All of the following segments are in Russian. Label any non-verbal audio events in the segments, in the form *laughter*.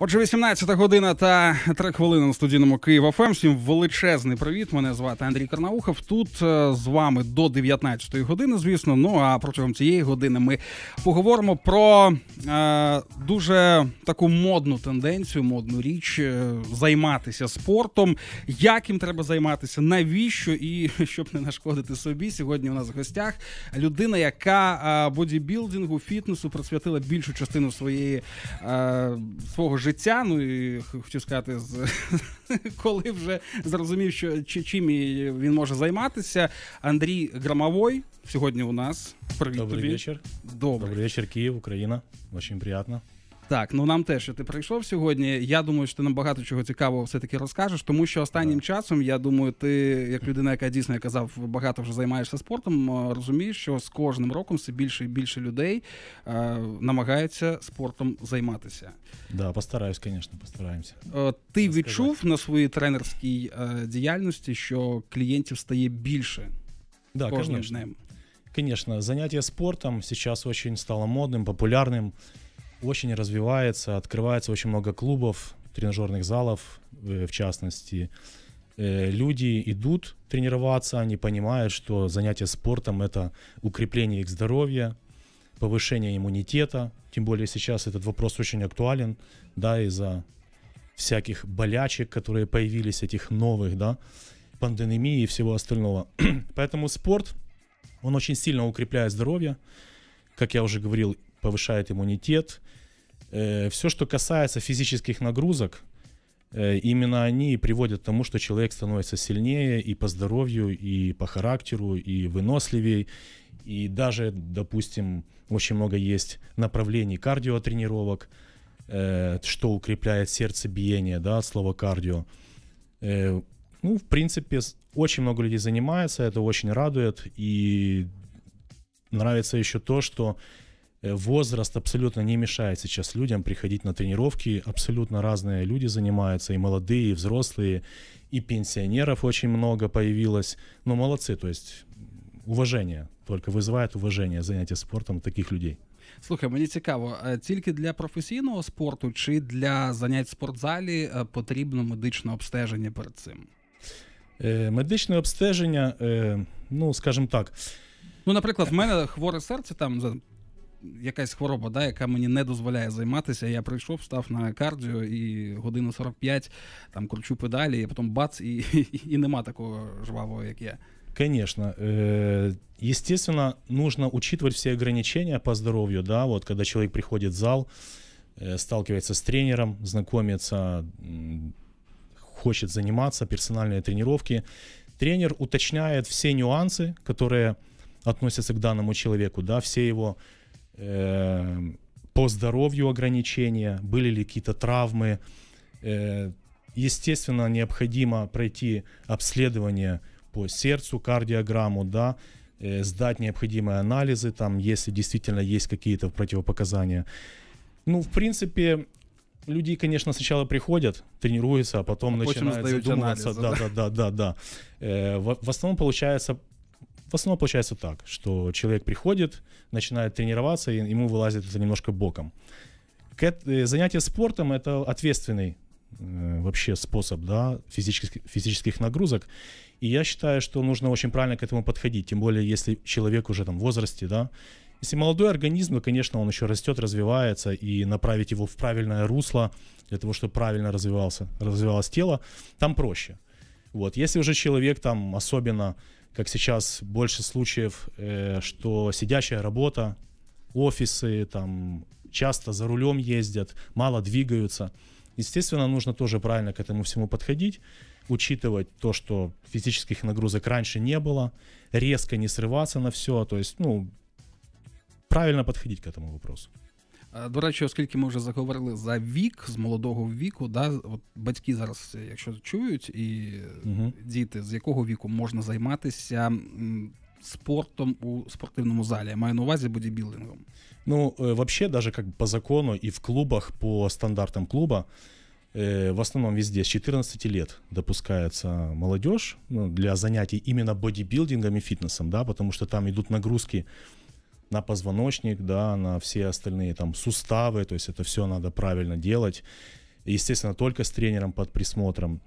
Отже, 18 година та 3 хвилини на студійному Києва ФМ. Ем. Всім величезний привіт. Мене звати Андрій Карнаухов. Тут е, з вами до 19-ї години, звісно. Ну а протягом цієї години ми поговоримо про е, дуже таку модну тенденцію, модну річ е, займатися спортом. Як їм треба займатися, навіщо і *laughs* щоб не нашкодити собі. Сьогодні у нас в гостях людина, яка е, бодібілдингу, фітнесу присвятила більшу частину своєї е, свого життя життя. Ну і хочу сказати, з *laughs* коли вже зрозумів, що чим він може займатися. Андрій Громовой сьогодні у нас Привіт Добрий тобі. вечір. Добрий. Добрий вечір, Київ, Україна. Дуже приємно. Так, ну нам теж що ти прийшов сьогодні. Я думаю, що ти нам багато чого цікавого все-таки розкажеш, тому що останнім часом, я думаю, ти, як людина, яка дійсно я казав, багато вже займаєшся спортом, розумієш, що з кожним роком все більше і більше людей е, намагається спортом займатися. Да, постараюсь, звісно, постараємося. Е, ти Розказати. відчув на своїй тренерській е, діяльності, що клієнтів стає більше да, кожним конечно. днем? Конечно, занятие спортом зараз очень стало модним, популярним. очень развивается, открывается очень много клубов, тренажерных залов э, в частности. Э, люди идут тренироваться, они понимают, что занятие спортом – это укрепление их здоровья, повышение иммунитета. Тем более сейчас этот вопрос очень актуален, да, из-за всяких болячек, которые появились, этих новых, да, пандемии и всего остального. *clears throat* Поэтому спорт, он очень сильно укрепляет здоровье, как я уже говорил, повышает иммунитет. Э, Все, что касается физических нагрузок, э, именно они приводят к тому, что человек становится сильнее и по здоровью, и по характеру, и выносливее. И даже, допустим, очень много есть направлений кардиотренировок, э, что укрепляет сердцебиение, да, от слова кардио. Ну, в принципе, очень много людей занимается, это очень радует. И нравится еще то, что Э, возраст абсолютно не мешает сейчас людям приходить на тренировки. Абсолютно разные люди занимаются, и молодые, и взрослые, и пенсионеров очень много появилось. но ну, молодцы, то есть уважение, только вызывает уважение занятия спортом таких людей. Слухай, мені цікаво, а тільки для професійного спорту чи для занять в спортзалі потрібно медичне обстеження перед цим? Е, медичне обстеження, е, ну скажімо так. Ну, наприклад, в мене хворе серце там якась хвороба, да, яка мені не дозволяє займатися. Я прийшов, став на кардіо і годину 45 там кручу педалі, і потім бац, і, і, і нема такого жвавого, як я. Конечно. Э, естественно, нужно учитывать все ограничения по здоровью, да, вот когда человек приходит в зал, э, сталкивается с тренером, знакомится, хочет заниматься, персональные тренировки. Тренер уточняет все нюансы, которые относятся к данному человеку, да, все его Э, по здоровью ограничения, были ли какие-то травмы. Э, естественно, необходимо пройти обследование по сердцу, кардиограмму, да, э, сдать необходимые анализы, там, если действительно есть какие-то противопоказания. Ну, в принципе, люди, конечно, сначала приходят, тренируются, а потом а начинают задумываться. Анализы, да, да, да, да, да. да. в, в основном получается в основном получается так, что человек приходит, начинает тренироваться, и ему вылазит это немножко боком. Э, Занятие спортом – это ответственный э, вообще способ да, физических, физических нагрузок. И я считаю, что нужно очень правильно к этому подходить, тем более если человек уже там в возрасте, да, если молодой организм, то, конечно, он еще растет, развивается, и направить его в правильное русло для того, чтобы правильно развивался, развивалось тело, там проще. Вот. Если уже человек там особенно как сейчас больше случаев, э, что сидящая работа, офисы там часто за рулем ездят, мало двигаются. Естественно, нужно тоже правильно к этому всему подходить, учитывать то, что физических нагрузок раньше не было, резко не срываться на все, то есть, ну, правильно подходить к этому вопросу. Е, до речі, оскільки ми вже заговорили за вік з молодого віку, да, от батьки зараз, якщо чують, і угу. діти, з якого віку можна займатися спортом у спортивному залі, Я маю на увазі бодибилдингом. Ну, взагалі, навіть як по закону і в клубах, по стандартам клуба, э, в основном везде с 14 лет допускается молодежь ну, для занятий именно бодибилдингом и фитнесом, да, потому что там идут нагрузки на позвоночник, да, на все остальные там суставы, то есть это все надо правильно делать. Естественно, только с тренером под присмотром.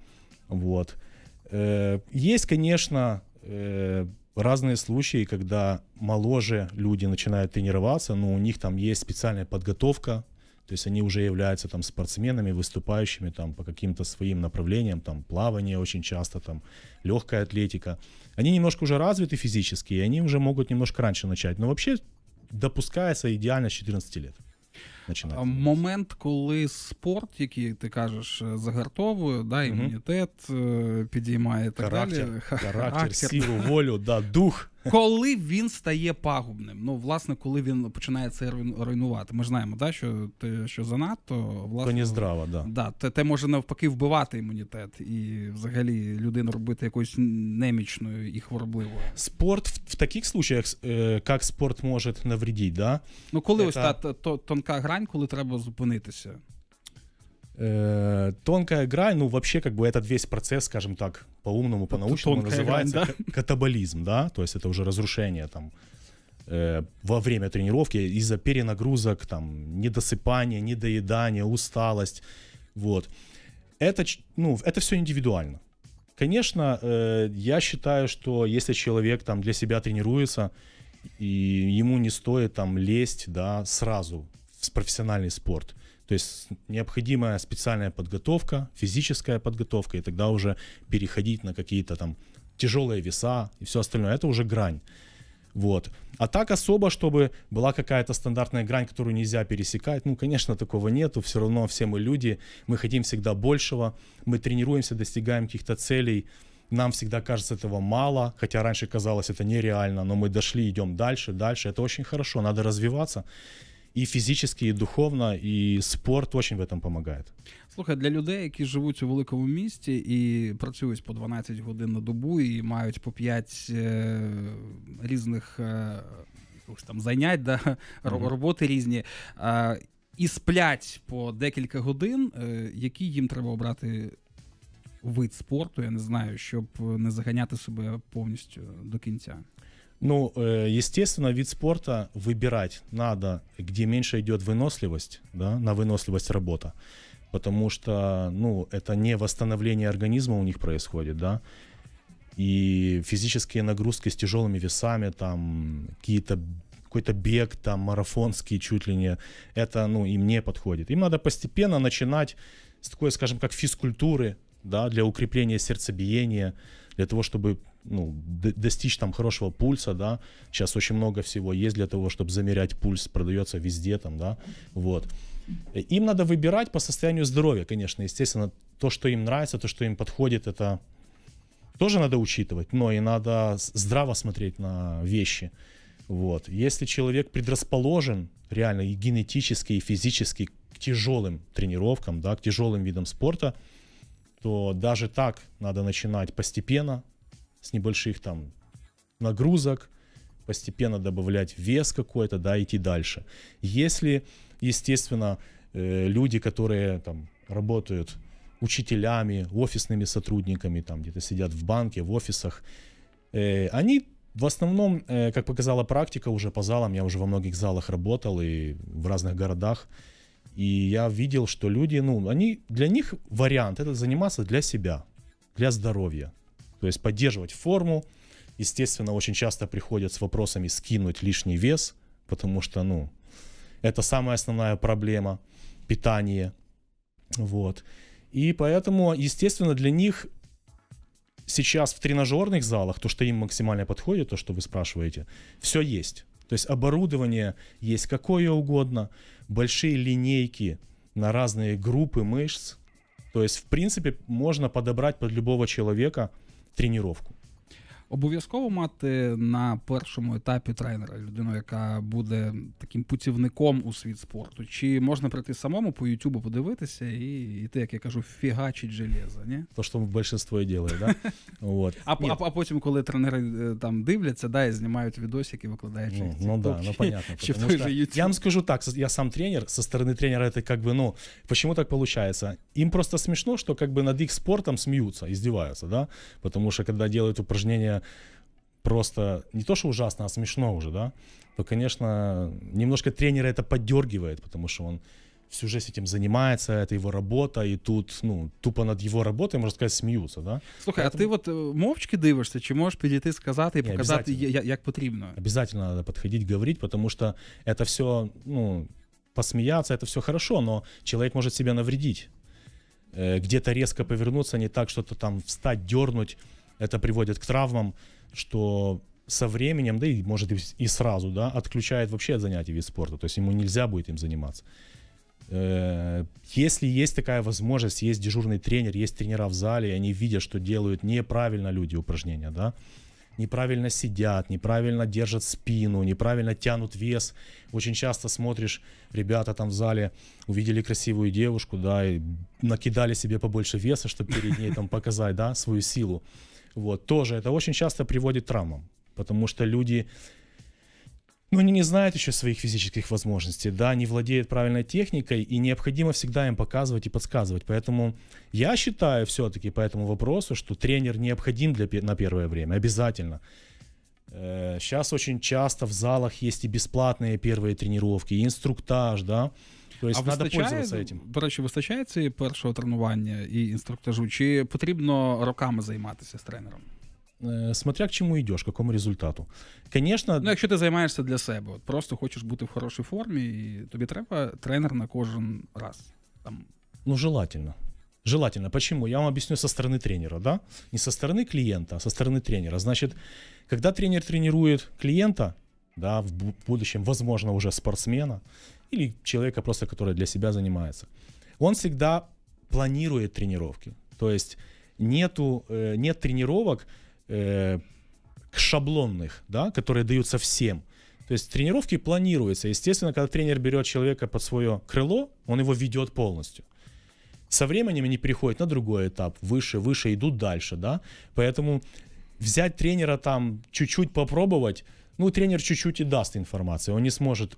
Вот. Э, есть, конечно, э, разные случаи, когда моложе люди начинают тренироваться, но у них там есть специальная подготовка то есть они уже являются там спортсменами, выступающими там по каким-то своим направлениям, там плавание очень часто, там легкая атлетика. Они немножко уже развиты физически, и они уже могут немножко раньше начать. Но вообще допускается идеально з 14 лет. Начинати. А, момент, коли спорт, який ти кажеш, загартовує, да, імунітет угу. підіймає так характер, далі. Характер, характер силу, волю, да, дух. коли він стає пагубним. Ну, власне, коли він починає це руйнувати. Ми знаємо, да, що те, що занадто власне, не здрава, да. Да, те, те може навпаки вбивати імунітет і взагалі людину робити якоюсь немічною і хворобливою. Спорт в, в таких случаях, е, як спорт може навредити, да? Ну коли Это... ось та, та, та тонка грань, коли треба зупинитися. Э, тонкая грань, ну вообще как бы этот весь процесс, скажем так, по-умному, по-научному называется грань, да? катаболизм, да, то есть это уже разрушение там э, во время тренировки из-за перенагрузок, там, недосыпания, недоедания, усталость, вот. Это, ну, это все индивидуально. Конечно, э, я считаю, что если человек там для себя тренируется, и ему не стоит там лезть, да, сразу в профессиональный спорт – то есть необходимая специальная подготовка, физическая подготовка, и тогда уже переходить на какие-то там тяжелые веса и все остальное. Это уже грань. Вот. А так особо, чтобы была какая-то стандартная грань, которую нельзя пересекать, ну, конечно, такого нету, все равно все мы люди, мы хотим всегда большего, мы тренируемся, достигаем каких-то целей, нам всегда кажется этого мало, хотя раньше казалось это нереально, но мы дошли, идем дальше, дальше, это очень хорошо, надо развиваться. І физически, і духовно, і спорт очень в этом помогает. Слухай, для людей, які живуть у великому місті і працюють по 12 годин на добу, і мають по 5 е, різних е, там занять, да, mm-hmm. *laughs* роботи різні. Е, і сплять по декілька годин, е, які їм треба обрати вид спорту, я не знаю, щоб не заганяти себе повністю до кінця. Ну, э, естественно, вид спорта выбирать надо, где меньше идет выносливость, да, на выносливость работа, потому что, ну, это не восстановление организма у них происходит, да, и физические нагрузки с тяжелыми весами, там, какие-то какой-то бег, там, марафонский чуть ли не, это, ну, им не подходит. Им надо постепенно начинать с такой, скажем, как физкультуры, да, для укрепления сердцебиения, для того, чтобы ну, достичь там хорошего пульса, да, сейчас очень много всего есть для того, чтобы замерять пульс, продается везде там, да, вот. Им надо выбирать по состоянию здоровья, конечно, естественно, то, что им нравится, то, что им подходит, это тоже надо учитывать, но и надо здраво смотреть на вещи. Вот. Если человек предрасположен реально и генетически, и физически к тяжелым тренировкам, да, к тяжелым видам спорта, то даже так надо начинать постепенно, с небольших там нагрузок, постепенно добавлять вес какой-то, да, идти дальше. Если, естественно, э, люди, которые там работают учителями, офисными сотрудниками, там где-то сидят в банке, в офисах, э, они в основном, э, как показала практика уже по залам, я уже во многих залах работал и в разных городах, и я видел, что люди, ну, они, для них вариант это заниматься для себя, для здоровья, то есть поддерживать форму. Естественно, очень часто приходят с вопросами скинуть лишний вес, потому что, ну, это самая основная проблема – питание. Вот. И поэтому, естественно, для них сейчас в тренажерных залах, то, что им максимально подходит, то, что вы спрашиваете, все есть. То есть оборудование есть какое угодно, большие линейки на разные группы мышц. То есть, в принципе, можно подобрать под любого человека – тренировку. Обов'язково мати на першому етапі тренера, людину, яка буде таким путівником у світ спорту. Чи можна прийти самому по Ютубу подивитися і йти, як я кажу, фігачить железо, ні? То, що більшість і ділає, да? вот. *laughs* а, а, а потім, коли тренери там дивляться, да, і знімають відосики, викладають. Ну, ну да, ну понятно. Чи, же что, я вам скажу так, я сам тренер, со стороны тренера это как бы, ну, почему так получается? Им просто смешно, что как бы над их спортом смеются, издеваются, да? Потому что когда делают упражнения просто не то, что ужасно, а смешно уже, да, то, конечно, немножко тренера это поддергивает, потому что он всю жизнь этим занимается, это его работа, и тут, ну, тупо над его работой, можно сказать смеются, да? Слухай, Поэтому... а ты вот э, мовчки дивишься, чи можеш підійти, сказати і показати, як потрібно? Обязательно надо подходить, говорить, потому что это все, ну, посмеяться, это все хорошо, но человек может себя навредить. Э, где-то резко повернуться, не так, что-то там встать, дернуть, это приводит к травмам, что со временем, да и может и сразу, да, отключает вообще от занятий вид спорта, то есть ему нельзя будет им заниматься. Э, если есть такая возможность, есть дежурный тренер, есть тренера в зале, и они видят, что делают неправильно люди упражнения, да, неправильно сидят, неправильно держат спину, неправильно тянут вес. Очень часто смотришь, ребята там в зале увидели красивую девушку, да, и накидали себе побольше веса, чтобы перед ней там *laughs* показать, да, свою силу. Вот, тоже это очень часто приводит к травмам, потому что люди, ну, они не знают еще своих физических возможностей, да, не владеют правильной техникой, и необходимо всегда им показывать и подсказывать. Поэтому я считаю все-таки по этому вопросу, что тренер необходим для, на первое время, обязательно. Сейчас э, очень часто в залах есть и бесплатные первые тренировки, и инструктаж, да, то есть а надо пользуватися этим. До речі, вистачає цієї першого тренування і інструктажу? Чи потрібно роками займатися з тренером? Смотря к чему идешь, к какому результату. Конечно, ну, если ты занимаешься для себя, вот просто хочешь быть в хорошей форме, і тебе треба тренер на каждый раз. Там. Ну, желательно. Желательно. Почему? Я вам объясню со стороны тренера, да? Не со стороны клиента, а со стороны тренера. Значит, когда тренер тренирует клиента, да, в будущем, возможно, уже спортсмена, или человека просто, который для себя занимается, он всегда планирует тренировки. То есть нету, э, нет тренировок э, шаблонных, да, которые даются всем. То есть тренировки планируются. Естественно, когда тренер берет человека под свое крыло, он его ведет полностью. Со временем они переходят на другой этап, выше, выше, идут дальше, да. Поэтому взять тренера там, чуть-чуть попробовать, ну, тренер чуть-чуть и даст информацию, он не сможет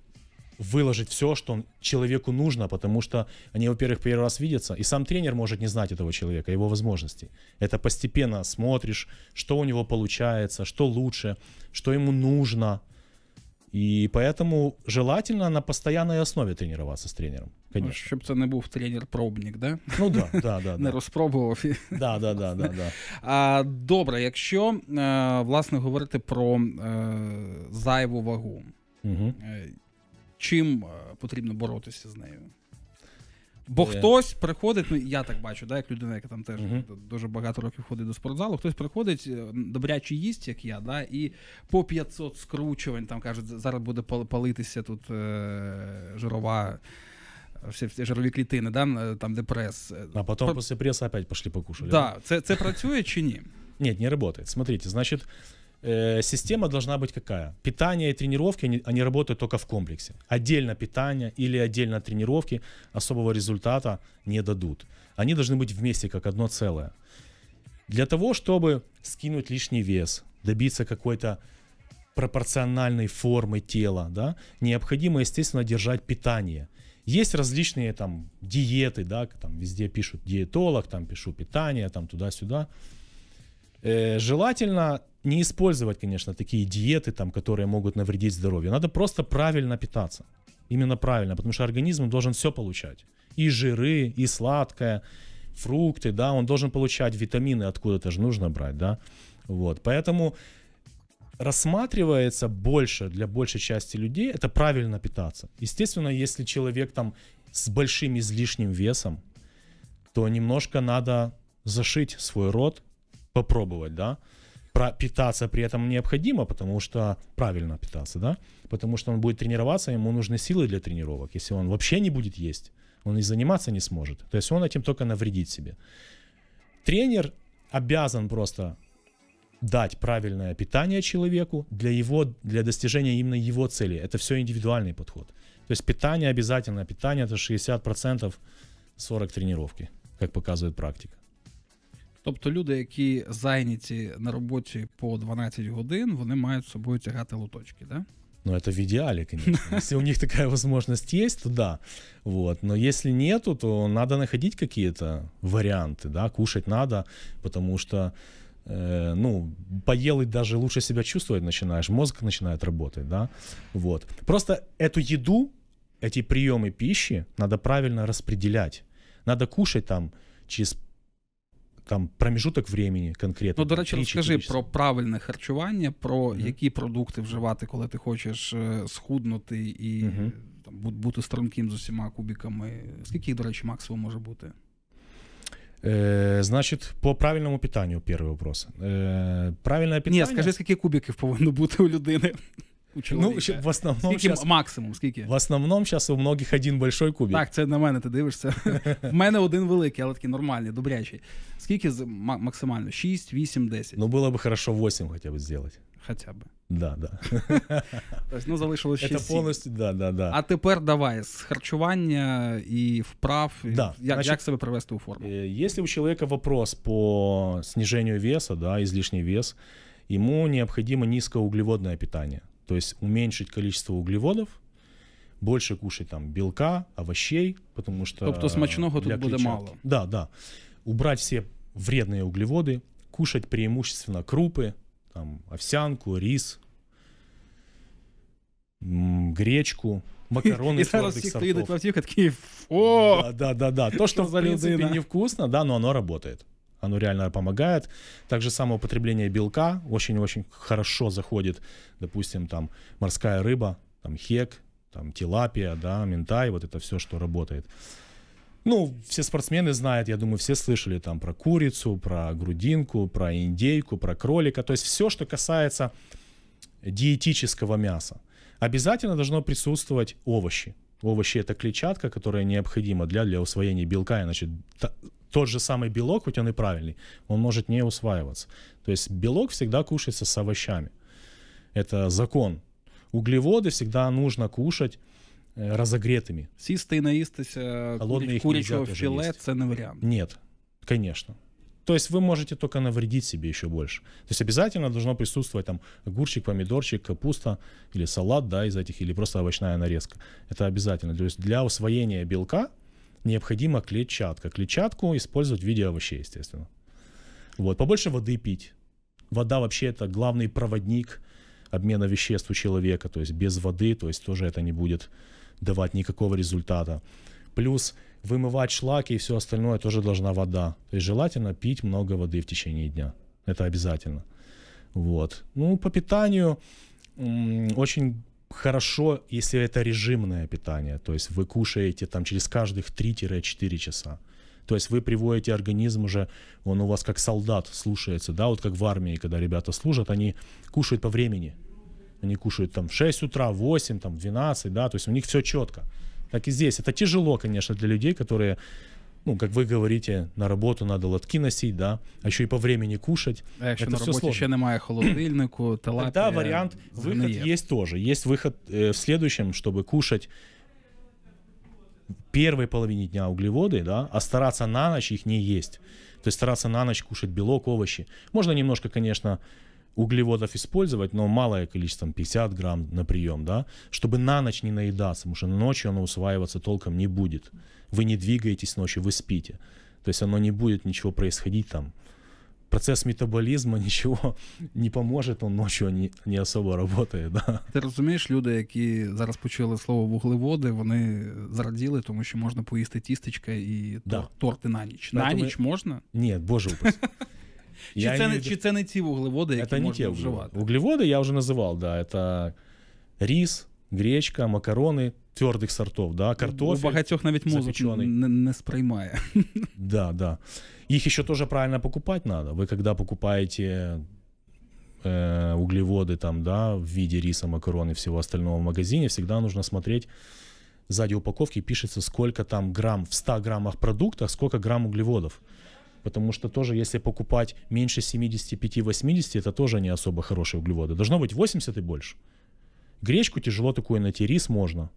выложить все, что человеку нужно, потому что они, во-первых, первый раз видятся, и сам тренер может не знать этого человека, его возможностей. Это постепенно смотришь, что у него получается, что лучше, что ему нужно. и поэтому желательно на постоянной основе тренироваться с тренером. Конечно. Ну, щоб це не был тренер-пробник, да? Ну да, да, да. *laughs* да. не розпробував. *laughs* Да, да, да, да, да. *laughs* А, Добре, якщо власне говорити про зайву вагу. Угу. чим е, потрібно боротися з нею. Бо yeah. Е. хтось приходить, ну я так бачу, да, як людина, яка там теж uh-huh. дуже багато років ходить до спортзалу, хтось приходить, е, добряче їсть, як я, да, і по 500 скручувань там кажуть, зараз буде палитися тут е- жирова. Всі, всі жирові клітини, да, там депрес. А потім Про... после пресса опять пішли, покушали. Да, це, це працює чи ні? Ні, не работает. Смотрите, значить. э, система должна быть какая? Питание и тренировки, они, они работают только в комплексе. Отдельно питание или отдельно тренировки особого результата не дадут. Они должны быть вместе, как одно целое. Для того, чтобы скинуть лишний вес, добиться какой-то пропорциональной формы тела, да, необходимо, естественно, держать питание. Есть различные там диеты, да, там везде пишут диетолог, там пишу питание, там туда-сюда. Э, желательно не использовать, конечно, такие диеты, там, которые могут навредить здоровью. Надо просто правильно питаться. Именно правильно, потому что организм должен все получать. И жиры, и сладкое, фрукты, да, он должен получать витамины, откуда-то же нужно брать, да. Вот, поэтому рассматривается больше для большей части людей это правильно питаться. Естественно, если человек там с большим излишним весом, то немножко надо зашить свой рот, попробовать, да, питаться при этом необходимо, потому что правильно питаться, да, потому что он будет тренироваться, ему нужны силы для тренировок. Если он вообще не будет есть, он и заниматься не сможет. То есть он этим только навредит себе. Тренер обязан просто дать правильное питание человеку для его, для достижения именно его цели. Это все индивидуальный подход. То есть питание обязательно, питание это 60%, 40 тренировки, как показывает практика. Тобто люди, які зайняті на роботі по 12 годин, вони мають з собою тягати лоточки, да? Ну, это в идеале, конечно. *laughs* Если у них такая возможность есть, то да. Вот. Но если нету, то надо находить какие-то варианты, да, кушать надо, потому что э, ну, поел и даже лучше себя чувствовать начинаешь, мозг начинает работать, да, вот. Просто эту еду, эти приемы пищи надо правильно распределять. Надо кушать там через там проміжуток времени конкретно. Ну, до речі, розкажи про правильне харчування, про mm які продукти вживати, коли ти хочеш е, схуднути і mm там, бути струнким з усіма кубіками. Скільки до речі, максимум може бути? Э, е, значит, по правильному питанню, перший вопрос. Э, е, правильное питание... Ні, скажи, скільки кубіків повинно бути у людини? у чоловіка? Ну, в основному скільки щас... максимум, скільки? В основному зараз у многих один большой кубик. Так, це на мене ти дивишся. *laughs* В мене один великий, але такий нормальний, добрячий. Скільки з- максимально? 6, 8, 10? Ну, було б хорошо 8 хоча б зробити. Хоча б. Да, да. *laughs* Тобто, ну, залишилось 6 Это повністю, да, да, да. А тепер давай з харчування і вправ, да, як, значит, як себе привести у форму? Если у человека вопрос по снижению веса, да, излишний вес, ему необходимо низкоуглеводное питание. То есть уменьшить количество углеводов, больше кушать там белка, овощей, потому что... Тобто э, смачного тут буде мало. Да, да. Убрать все вредные углеводы, кушать преимущественно крупы, там, овсянку, рис, гречку, *laughs* макароны и сразу всех, кто едет во всех такие, о! Да, да, да, да. То, *laughs* что в принципе невкусно, да, но оно работает оно реально помогает. Также самоупотребление белка очень-очень хорошо заходит, допустим, там морская рыба, там хек, там тилапия, да, ментай, вот это все, что работает. Ну, все спортсмены знают, я думаю, все слышали там про курицу, про грудинку, про индейку, про кролика. То есть все, что касается диетического мяса. Обязательно должно присутствовать овощи. Овощи – это клетчатка, которая необходима для, для усвоения белка, иначе тот же самый белок, хоть он и правильный, он может не усваиваться. То есть белок всегда кушается с овощами. Это закон. Углеводы всегда нужно кушать э, разогретыми. Систы і наїстися э, Холодные курячого филе это не вариант. Нет, конечно. То есть вы можете только навредить себе еще больше. То есть обязательно должно присутствовать там огурчик, помидорчик, капуста или салат, да, из этих, или просто овощная нарезка. Это обязательно. То есть для усвоения белка – необходима клетчатка. Клетчатку использовать в виде овощей, естественно. Вот, побольше воды пить. Вода вообще это главный проводник обмена веществ у человека. То есть без воды, то есть тоже это не будет давать никакого результата. Плюс вымывать шлаки и все остальное тоже должна вода. То есть желательно пить много воды в течение дня. Это обязательно. Вот. Ну, по питанию очень хорошо, если это режимное питание, то есть вы кушаете там через каждых 3-4 часа. То есть вы приводите организм уже, он у вас как солдат слушается, да, вот как в армии, когда ребята служат, они кушают по времени. Они кушают там в 6 утра, 8, там 12, да, то есть у них все четко. Так и здесь. Это тяжело, конечно, для людей, которые ну, как вы говорите, на работу надо лотки носить, да, а еще и по времени кушать. А якщо Это на все роботі сложно. ще немає холодильнику, талапія, Тогда вариант, выход згниє. есть тоже. Есть выход э, в следующем, чтобы кушать в первой половине дня углеводы, да, а стараться на ночь их не есть. То есть стараться на ночь кушать белок, овощи. Можно немножко, конечно, углеводов использовать, но малое количество, 50 грамм на прием, да, чтобы на ночь не наедаться, потому что ночью оно усваиваться толком не будет. Вы не двигаетесь ночью, вы спите. То есть оно не будет ничего происходить там. Процесс метаболизма *laughs* ничего не поможет, он ночью не, не особо работает, Да. Ты разумеешь, люди, які зараз почули слово вуглеводи, вони зраділи, тому що можна поїсти тістечка і да. торти на ніч. На Поэтому... ніч можна? Ні, боже упасть. Чи я це не, чи це не ті вуглеводи, які це можна ті вживати? Углеводы я уже называл, да, это рис, гречка, макароны твердых сортов, да, картофель. У багатьох навіть мозок не, не сприймає. *laughs* Да, да. Их еще тоже правильно покупать надо. Вы когда покупаете э, углеводы там, да, в виде риса, макарон и всего остального в магазине, всегда нужно смотреть сзади упаковки пишется, сколько там грамм, в 100 граммах продукта, сколько грамм углеводов потому что тоже, если покупать меньше 75-80, это тоже не особо хорошие углеводы. Должно быть 80 и больше. Гречку тяжело такую найти, рис можно.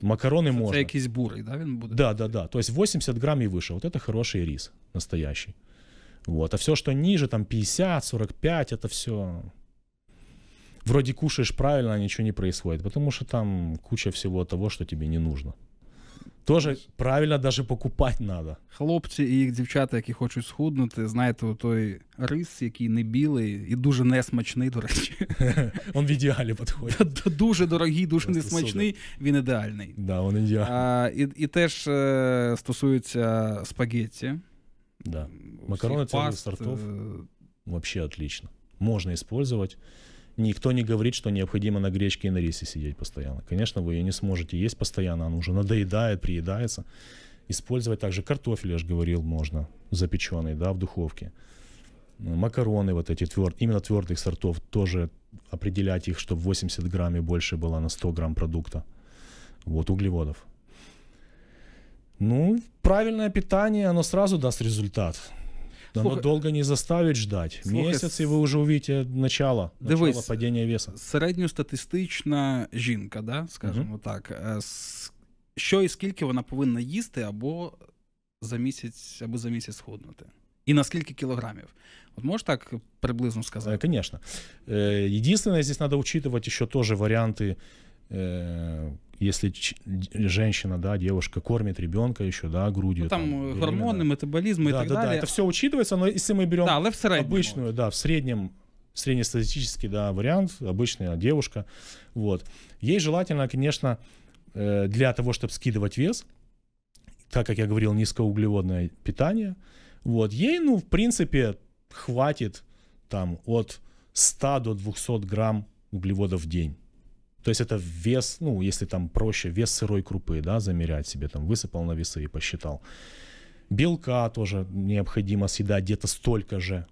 Макароны це можна. Це якийсь да, він буде? Да, да, да. То есть 80 грамм и выше. Вот это хороший рис настоящий. Вот. А все, что ниже, там 50, 45, это все... Вроде кушаешь правильно, а ничего не происходит, потому что там куча всего того, что тебе не нужно. Тоже правильно даже покупати треба. Хлопці і їх дівчата, які хочуть схуднути, знаєте, той рис, який не білий і дуже несмачний, до речі. Він *laughs* в ідеалі підходить. *laughs* Дуже дорогий, дуже несмачний, він ідеальний. Да, він ідеальний. А, І і теж е, стосується спагетті. Да. Макарони це сортов. Е, Вообще отлично. Можна використовувати. Никто не говорит, что необходимо на гречке и на рисе сидеть постоянно. Конечно, вы ее не сможете есть постоянно, она уже надоедает, приедается. Использовать также картофель, я же говорил, можно, запеченный, да, в духовке. Макароны вот эти, тверд, именно твердых сортов, тоже определять их, чтобы 80 грамм и больше было на 100 грамм продукта. Вот углеводов. Ну, правильное питание, оно сразу даст результат. Слух... Но долго не заставить ждать. Слухай, Місяць і ви вже увійдете начало, дивись, начало падіння веса. Середньостатистична жінка, да, скажімо угу. так, що і скільки вона повинна їсти або за місяць, або за місяць схуднути. И на сколько килограммов? Вот можешь так приблизно сказать? Конечно. Единственное, здесь надо учитывать еще тоже варианты если женщина, да, девушка кормит ребенка еще, да, грудью. Ну, там, там э, гормоны, метаболизм да, и так да, далее. Да, это все учитывается, но если мы берем да, среднем, обычную, да, в среднем среднестатистический да, вариант, обычная девушка. Вот. Ей желательно, конечно, э, для того, чтобы скидывать вес, так как я говорил, низкоуглеводное питание, вот, ей, ну, в принципе, хватит там от 100 до 200 грамм углеводов в день. То есть это вес, ну, если там проще, вес сырой крупы, да, замерять себе, там, высыпал на весы и посчитал. Белка тоже необходимо съедать где-то столько же.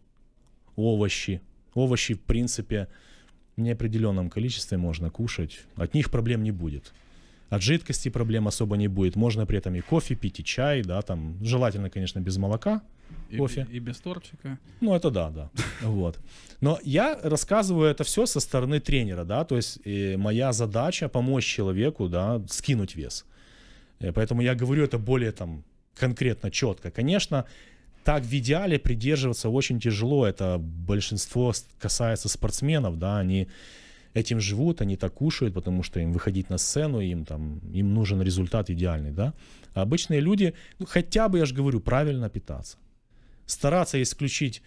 Овощи. Овощи, в принципе, в неопределенном количестве можно кушать. От них проблем не будет. От жидкости проблем особо не будет. Можно при этом и кофе пить, и чай, да, там. Желательно, конечно, без молока, кофе. И, и без тортика. Ну, это да, да. *laughs* Вот. Но я рассказываю это все со стороны тренера, да, то есть моя задача помочь человеку, да, скинуть вес. Э, поэтому я говорю это более там конкретно, четко. Конечно, так в идеале придерживаться очень тяжело. Это большинство касается спортсменов, да, они этим живут, они так кушают, потому что им выходить на сцену, им, там, им нужен результат идеальный, да. А обычные люди, ну, хотя бы, я же говорю, правильно питаться. Стараться исключить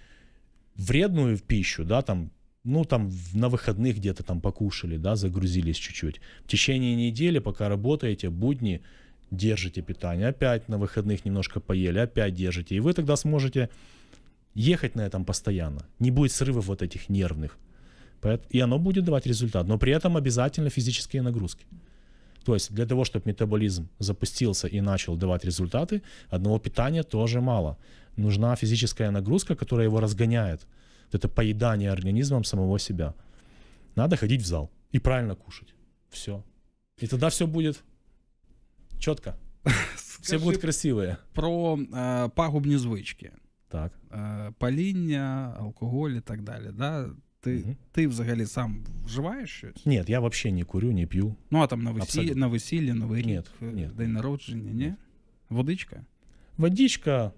вредную пищу, да, там, ну, там, на выходных где-то там покушали, да, загрузились чуть-чуть. В течение недели, пока работаете, будни, держите питание, опять на выходных немножко поели, опять держите. И вы тогда сможете ехать на этом постоянно. Не будет срывов вот этих нервных. И оно будет давать результат, но при этом обязательно физические нагрузки. То есть для того, чтобы метаболизм запустился и начал давать результаты, одного питания тоже мало. Нужна физическая нагрузка, которая его разгоняет. Это поедание организмом самого себя. Надо ходить в зал и правильно кушать. Все. И тогда все будет четко. Скажи *laughs* все будут красивые. Про э, пагубні звички. Так. Е, паління, алкоголь и так далее, Да? Ти угу. ти взагалі сам вживаєш щось? Ні, я взагалі не курю, не п'ю. Ну, а там на весіллі, на весіллі, новий рік, нет. день народження, ні? Водичка? Водичка,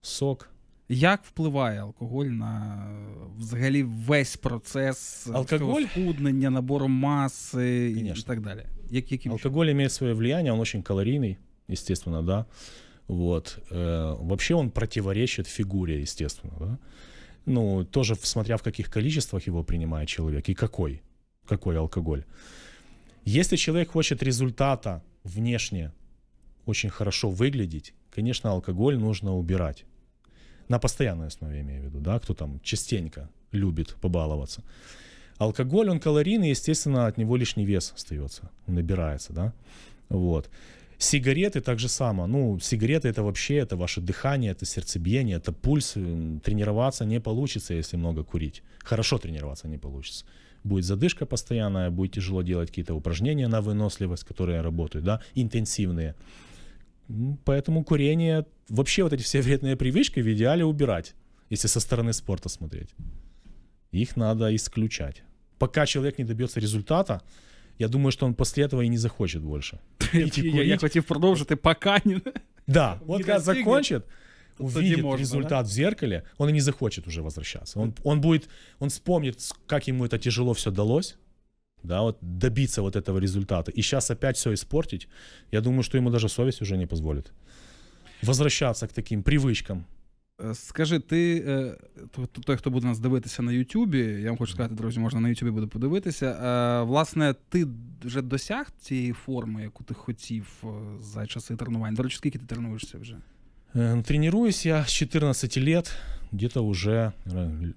сок. Як впливає алкоголь на взагалі весь процес алкоголь? схуднення, набору маси Конечно. і так далі? Як, яким алкоголь що? имеет свое влияние, он очень калорийный, естественно, да. Вот. Э, вообще он противоречит фигуре, естественно, да. Ну, тоже смотря в каких количествах его принимает человек и какой, какой алкоголь. Если человек хочет результата внешне очень хорошо выглядеть, конечно, алкоголь нужно убирать. На постоянной основе, имею в виду, да, кто там частенько любит побаловаться. Алкоголь, он калорийный, естественно, от него лишний вес остается, набирается, да. Вот. Сигареты так же само. Ну, сигареты это вообще, это ваше дыхание, это сердцебиение, это пульс. Тренироваться не получится, если много курить. Хорошо тренироваться не получится. Будет задышка постоянная, будет тяжело делать какие-то упражнения на выносливость, которые работают, да, интенсивные. Поэтому курение, вообще вот эти все вредные привычки в идеале убирать, если со стороны спорта смотреть. Их надо исключать. Пока человек не добьется результата, я думаю, что он после этого и не захочет больше. *laughs* Я хотел продолжить, и пока не... Да, *laughs* вот когда закончит, увидит результат в зеркале, он и не захочет уже возвращаться. Он, он будет, он вспомнит, как ему это тяжело все далось, да, вот добиться вот этого результата. И сейчас опять все испортить, я думаю, что ему даже совесть уже не позволит возвращаться к таким привычкам. Е, скажи, ти е, той, хто буде нас дивитися на Ютубі, я вам хочу сказати, друзі, можна на Ютубі буде подивитися. Е, власне, ти вже досяг цієї форми, яку ти хотів за часи тренувань. До речі, скільки ти тренуєшся вже? Тренируюсь я з 14 лет, где-то уже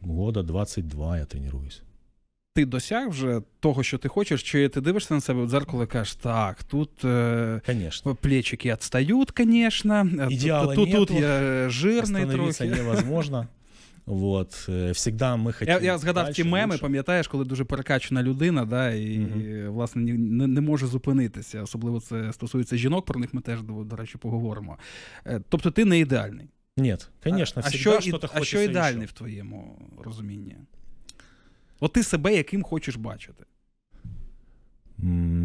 года 22 я тренуюсь ти досяг вже того, що ти хочеш, чи ти дивишся на себе в дзеркало і кажеш, так, тут е, плечики відстають, звісно, е, тут, тут, я жирний трохи. невозможно. Вот. Е, всегда ми хотіли. Я я згадав ті меми, лучше. пам'ятаєш, коли дуже перекачана людина, да, і, uh і власне не, не може зупинитися. Особливо це стосується жінок, про них ми теж, до речі, поговоримо. Е, тобто ти не ідеальний. Ні, звісно, а, а що, і, а що ідеальний ще. в твоєму розумінні? От ти себе яким хочеш бачити?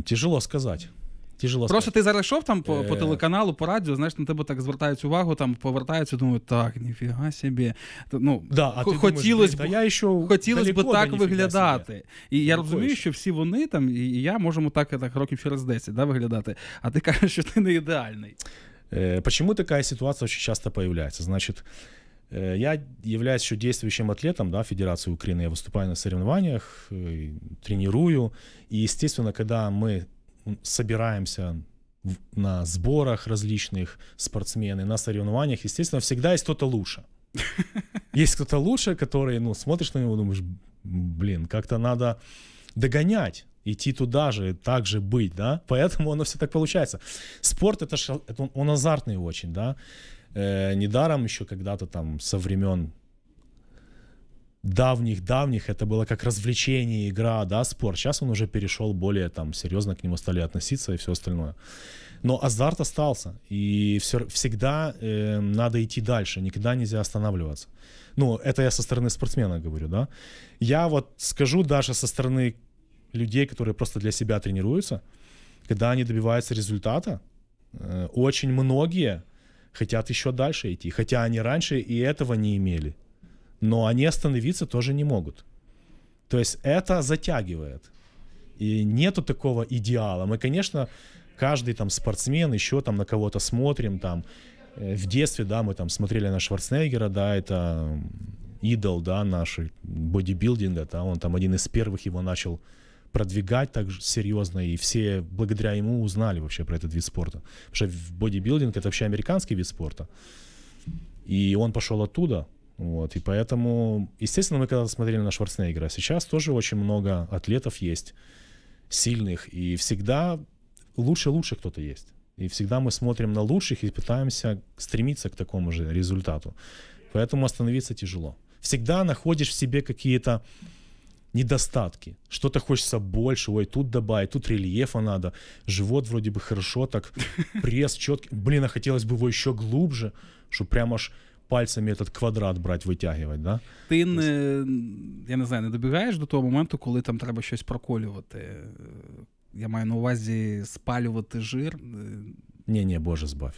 Тяжело сказати. Тяжело Просто сказати. ти зараз йшов там по, по е. телеканалу, по радіо, знаєш, на тебе так звертають увагу, там повертаються, думають, так, ніфіга собі. Ну, Да, а ти думаєш, хотілось та я йшов Хотілося б далеко, да, так ніфіга виглядати. І я Далеко розумію, йшов. що всі вони там, і я можемо так, так років через 10 да, виглядати. А ти *laughs* кажеш, що ти не ідеальний. Э, е, така ситуація очень часто з'являється, значить. Э, я являюсь еще действующим атлетом да, Федерации Украины. Я выступаю на соревнованиях, э, тренирую. И, естественно, когда мы собираемся на сборах различных спортсмены, на соревнованиях, естественно, всегда есть кто-то лучше. *laughs* Есть кто-то лучше, который, ну, смотришь на него, думаешь, блин, как-то надо догонять, идти туда же, так же быть, да, поэтому оно все так получается. Спорт, это, это он, он азартный очень, да, э, недаром еще когда-то там со времен давних-давних это было как развлечение, игра, да, спорт. Сейчас он уже перешел более там серьезно к нему стали относиться и все остальное. Но азарт остался, и все, всегда э, надо идти дальше, никогда нельзя останавливаться. Ну, это я со стороны спортсмена говорю, да. Я вот скажу даже со стороны людей, которые просто для себя тренируются, когда они добиваются результата, э, очень многие – хотят еще дальше идти. Хотя они раньше и этого не имели. Но они остановиться тоже не могут. То есть это затягивает. И нету такого идеала. Мы, конечно, каждый там спортсмен еще там на кого-то смотрим там. Э, в детстве, да, мы там смотрели на Шварценеггера, да, это идол, да, наш э, бодибилдинга, да, он там один из первых его начал продвигать так серьезно, и все благодаря ему узнали вообще про этот вид спорта. Потому что бодибилдинг — это вообще американский вид спорта. И он пошел оттуда, вот, и поэтому, естественно, мы когда смотрели на Шварценеггера, сейчас тоже очень много атлетов есть, сильных, и всегда лучше-лучше кто-то есть. И всегда мы смотрим на лучших и пытаемся стремиться к такому же результату. Поэтому остановиться тяжело. Всегда находишь в себе какие-то недостатки. Что-то хочется больше, ой, тут добавить, тут рельефа надо, живот вроде бы хорошо так, *laughs* пресс четкий. Блин, а хотелось бы его еще глубже, чтобы прямо аж пальцами этот квадрат брать, вытягивать, да? Ти не, э, я не знаю, не добігаєш до того моменту, коли там треба щось проколювати. Я маю на увазі спалювати жир. Ні, ні, Боже, збавь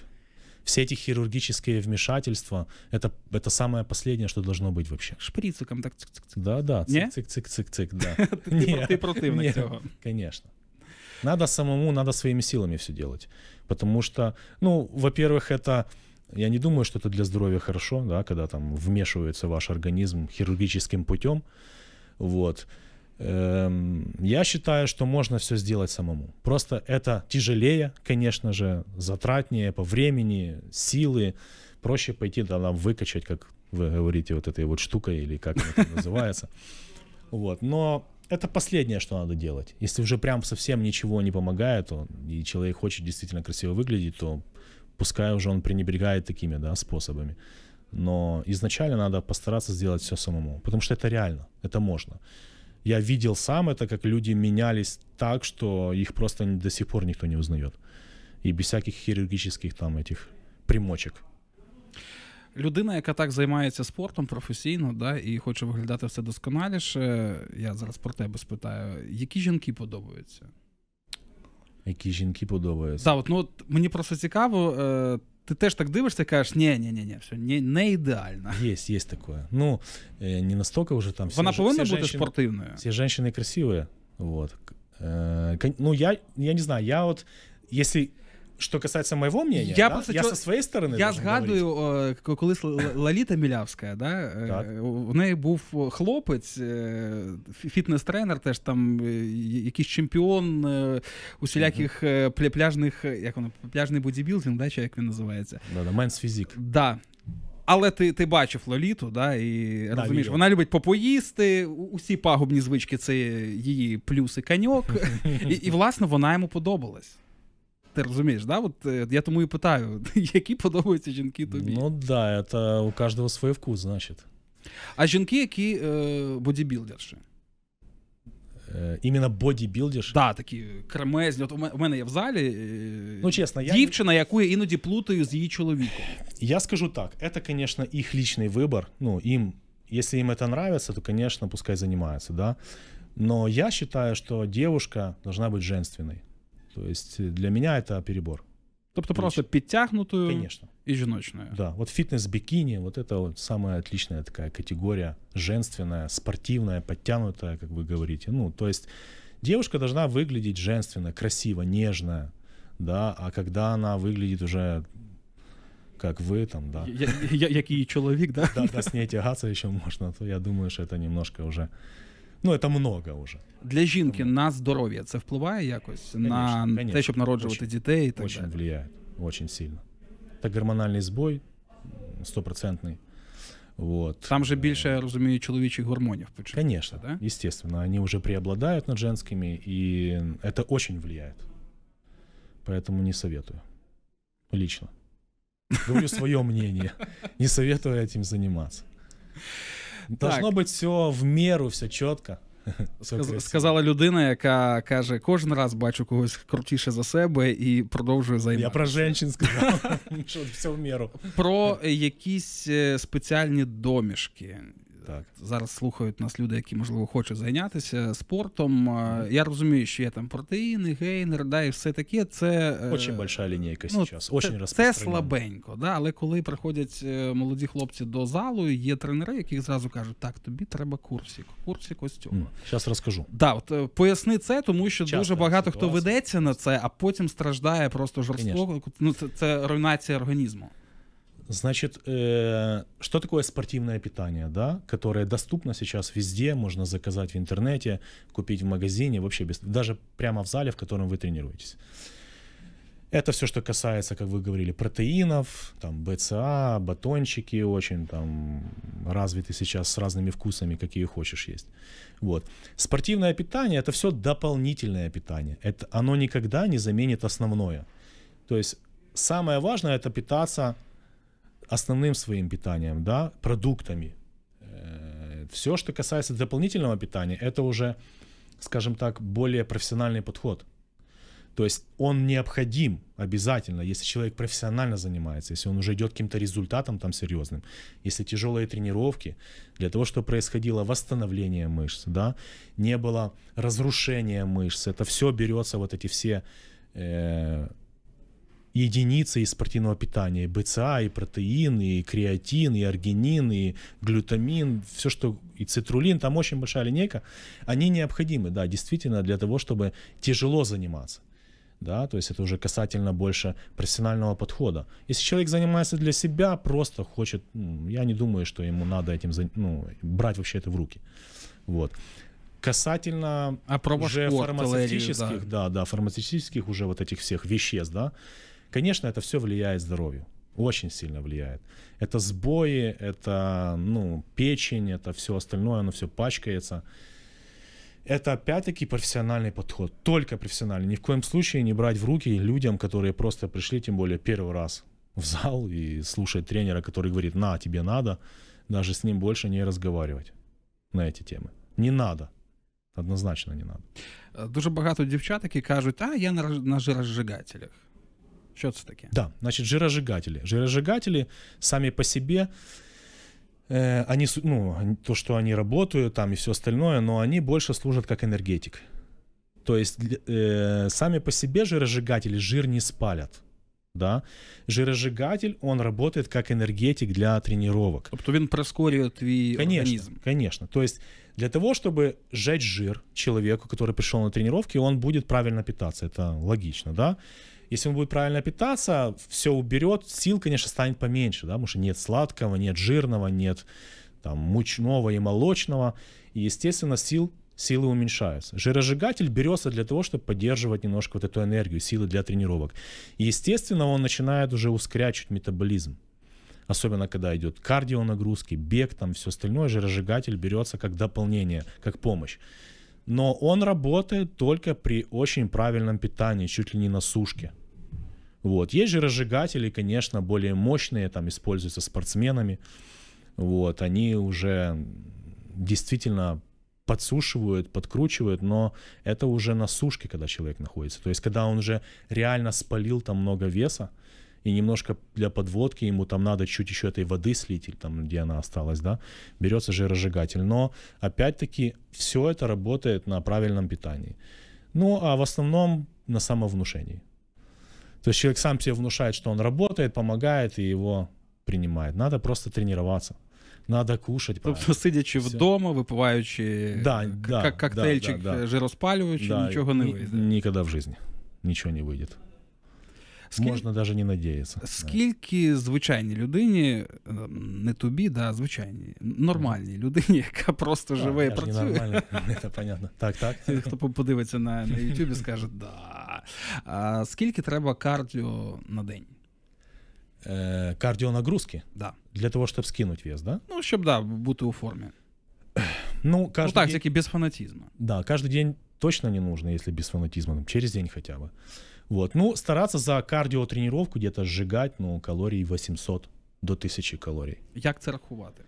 все эти хирургические вмешательства, это, это самое последнее, что должно быть вообще. Шприциком так цик-цик-цик. Да-да, цик-цик-цик-цик, цик да. *laughs* Ты противник цього. Конечно. Надо самому, надо своими силами все делать. Потому что, ну, во-первых, это... Я не думаю, что это для здоровья хорошо, да, когда там вмешивается ваш организм хирургическим путем. Вот. Эм, я считаю, что можно все сделать самому. Просто это тяжелее, конечно же, затратнее по времени, силы. Проще пойти да, нам выкачать, как вы говорите, вот этой вот штукой или как это называется. Вот. Но это последнее, что надо делать. Если уже прям совсем ничего не помогает, то, и человек хочет действительно красиво выглядеть, то пускай уже он пренебрегает такими да, способами. Но изначально надо постараться сделать все самому, потому что это реально, это можно. Я видел сам это, как люди менялись так, что их просто до сих пор никто не узнает. І без всяких хірургічних там этих примочок. Людина, яка так займається спортом професійно, да, і хоче виглядати все досконаліше. Я зараз про тебе спитаю, які жінки подобаються? Які жінки подобаються? Так, от, ну, от, Мені просто цікаво. Е, ти теж так дивишся і кажеш, ні, ні, ні, ні, все не, не ідеально. Есть, есть такое. Ну, не настолько уже там. Вона же- повинна бути женщины- спортивною. Все женщины красивые, вот. Ну я, я не знаю, я вот, если Що касається моего мнения, я, да? просто я со своєї сторони я згадую, говорить. Э, коли Лаліта Мілявська, да? Э, так. у неї був хлопець, э, фітнес-тренер, теж там якийсь чемпіон усіляких mm пляжних, е, як воно, пляжний бодібілдинг, да? чи як він називається? Да, Менс фізік. Да. Але ти ти бачив Лоліту, да, і да, розумієш, вона любить попоїсти, усі пагубні звички це її плюс і каньок. *laughs* і власне, вона йому подобалась. ти розумієш, да? От э, я тому і питаю, *laughs* які подобаються жінки тобі? Ну да, це у кожного свій вкус, значить. А жінки, які е, бодібілдерші? Іменно э, бодібілдерші? Так, да, такі кремезні. От у мене є в залі ну, чесно, дівчина, я... яку я іноді плутаю з її чоловіком. Я скажу так: це, звісно, їх личний вибір. Ну, їм, якщо їм це подобається, то, звісно, пускай займаються. Да? Но я считаю, что девушка должна быть женственной. То есть э, для меня это перебор. Тобто просто підтягнутою Конечно. и жіночною. Да, вот фитнес-бикини, вот это вот самая отличная такая категория, женственная, спортивная, подтянутая, как вы говорите. Ну, то есть девушка должна выглядеть женственно, красиво, нежно, да, а когда она выглядит уже как вы там, да. Я, я, я, як її чоловік, да? Да, да, с ней тягаться еще можно, то я думаю, что это немножко Уже ну, це много уже. Для жінки на здоров'я це впливає якось конечно, на конечно. те, щоб народжувати очень, дітей і так очень далі? Влияє, очень сильно. Та гормональний збой стопроцентний. Вот. Там же більше, я розумію, чоловічих гормонів почему. Конечно, да? естественно. Они уже преобладают над женскими, и это очень влияет. Поэтому не советую. Лично. Говорю свое мнение. Не советую этим заниматься. Должно быть все в меру, все четко. *laughs* Сказ, сказала людина, яка каже: кожен раз бачу когось крутіше за себе і продовжую займатися. Я про жінчин сказав, *laughs* що все в меру. Про якісь спеціальні домішки. Так. Зараз слухають нас люди, які, можливо, хочуть зайнятися спортом. Я розумію, що є там протеїни, гейнер, да, і все таке. Це е, Очень большая лінійка ну, зараз. Очень це слабенько, да, але коли приходять е, молоді хлопці до залу, є тренери, які зразу кажуть, так, тобі треба курсик, курсик ось цього. Зараз розкажу. Да, от, е, Поясни це, тому що Часто дуже багато хто ведеться на це, а потім страждає просто жорстоко. Ну, це, це руйнація організму. Значит, э, что такое спортивное питание, да, которое доступно сейчас везде, можно заказать в интернете, купить в магазине, вообще без, даже прямо в зале, в котором вы тренируетесь. Это все, что касается, как вы говорили, протеинов, там, БЦА, батончики очень там развиты сейчас с разными вкусами, какие хочешь есть. Вот. Спортивное питание – это все дополнительное питание. Это, оно никогда не заменит основное. То есть самое важное – это питаться – основным своим питанием, да, продуктами. Э, все, что касается дополнительного питания, это уже, скажем так, более профессиональный подход. То есть он необходим обязательно, если человек профессионально занимается, если он уже идет каким-то результатом там серьезным, если тяжелые тренировки, для того, чтобы происходило восстановление мышц, да, не было разрушения мышц, это все берется, вот эти все э, единицы из спортивного питания. БЦА, и протеин, и креатин, и аргинин, и глютамин, все что, и цитрулин, там очень большая линейка. Они необходимы, да, действительно, для того, чтобы тяжело заниматься. Да, то есть это уже касательно больше профессионального подхода. Если человек занимается для себя, просто хочет, ну, я не думаю, что ему надо этим ну, брать вообще это в руки. Вот касательно а уже фармацевтических, да. да, да, фармацевтических уже вот этих всех веществ, да, Конечно, это все влияет здоровью. Очень сильно влияет. Это сбои, это ну, печень, это все остальное, оно все пачкается. Это опять-таки профессиональный подход. Только профессиональный. Ни в коем случае не брать в руки людям, которые просто пришли, тем более первый раз в зал и слушать тренера, который говорит, на, тебе надо, даже с ним больше не разговаривать на эти темы. Не надо. Однозначно не надо. Э, дуже багато дівчат, які кажуть, а я на, на жиросжигателях. Что это такие? Да, значит, жиросжигатели. Жиросжигатели сами по себе, э, они, ну, то, что они работают там и все остальное, но они больше служат как энергетик. То есть э, сами по себе жиросжигатели жир не спалят. Да? Жиросжигатель, он работает как энергетик для тренировок. А тобто він прискорює твій конечно, организм. Конечно. То есть для того, чтобы сжечь жир человеку, который пришел на тренировки, он будет правильно питаться. Это логично, да? Если он будет правильно питаться, все уберет, сил, конечно, станет поменьше, да, потому что нет сладкого, нет жирного, нет там мучного и молочного, и, естественно, сил силы уменьшаются. Жиросжигатель берется для того, чтобы поддерживать немножко вот эту энергию, силы для тренировок. И, естественно, он начинает уже ускорячить метаболизм. Особенно, когда идет кардио нагрузки, бег, там все остальное, жиросжигатель берется как дополнение, как помощь. Но он работает только при очень правильном питании, чуть ли не на сушке. Вот. Есть же разжигатели, конечно, более мощные, там используются спортсменами. Вот. Они уже действительно подсушивают, подкручивают, но это уже на сушке, когда человек находится. То есть, когда он уже реально спалил там много веса, и немножко для подводки ему там надо чуть еще этой воды слить, или там, где она осталась, да, берется же разжигатель. Но, опять-таки, все это работает на правильном питании. Ну, а в основном на самовнушении. То есть человек сам себе внушает, что он работает, помогает и его принимает. Надо просто тренироваться. Надо кушать. Тобто, ну, правильно. сидячи Все. вдома, випиваючи э, да, да, коктейльчик да, э, да, да. жироспалюючи, да, нічого не вийде. Никогда в жизни ничего не выйдет. Скіль... Можна навіть не надіятися. Скільки звичайній людині, э, не тобі, да, а звичайній, нормальній людині, *laughs* яка просто так, живе і працює. Це *laughs* понятно. Так, так. Хто подивиться на на YouTube, скаже, да. А Скільки треба кардіо на день? Е, Кардіонагрузки? Да. Для того, щоб скинути вес, да? Ну, щоб да, бути у формі. Ну, каждый ну так, день... всякий без фанатизма. Да, каждый день точно не нужно, если без фанатизма, ну, через день хотя бы. Вот. Ну, стараться за кардіотренування где-то сжигать, ну, калорий 800 до 1000 калорий. Як це рахувати?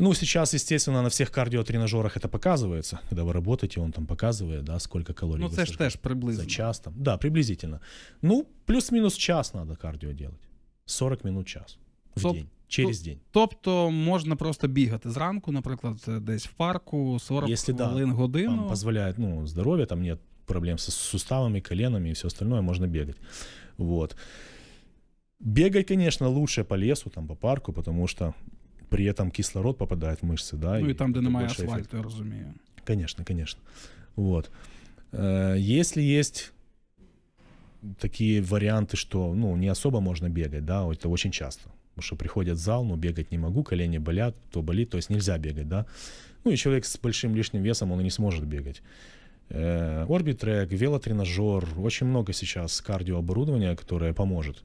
Ну, сейчас, естественно, на всех кардиотренажерах это показывается. Когда вы работаете, он там показывает, да, сколько калорий Ну, вы це теж приблизно. за час. Там. Да, приблизительно. Ну, плюс-минус час надо кардио делать. 40 минут час в Тоб- день. Через день. Тобто можна просто бігати зранку, наприклад, десь в парку 40 Якщо да, хвилин годину. Вам позволяет, ну, здоровье, там нет проблем со суставами, коленами и все остальное, можно бегать. Вот. Бегать, конечно, лучше по лесу, там, по парку, потому что при этом кислород попадает в мышцы, да. Ну и, и там, где немає асфальту, я разумею. Конечно, конечно. Вот. Э, если есть такие варианты, что, ну, не особо можно бегать, да, это очень часто. Потому что приходят в зал, но бегать не могу, колени болят, то болит, то есть нельзя бегать, да. Ну и человек с большим лишним весом, он и не сможет бегать. Э, орбитрек, велотренажер, очень много сейчас кардиооборудования, которое поможет.